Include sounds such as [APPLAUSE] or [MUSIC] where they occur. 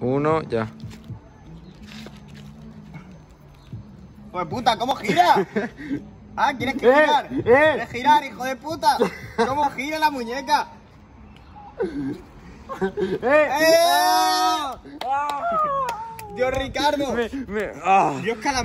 Uno, ya. Pues puta, ¿cómo gira? [LAUGHS] ah, ¿quieres que girar? Eh, eh, ¿Quieres girar, hijo de puta? ¿Cómo gira la muñeca? [LAUGHS] ¡Eh! ¡Eh! Ah. ¡Dios Ricardo! Me, me, ah. ¡Dios Calamar!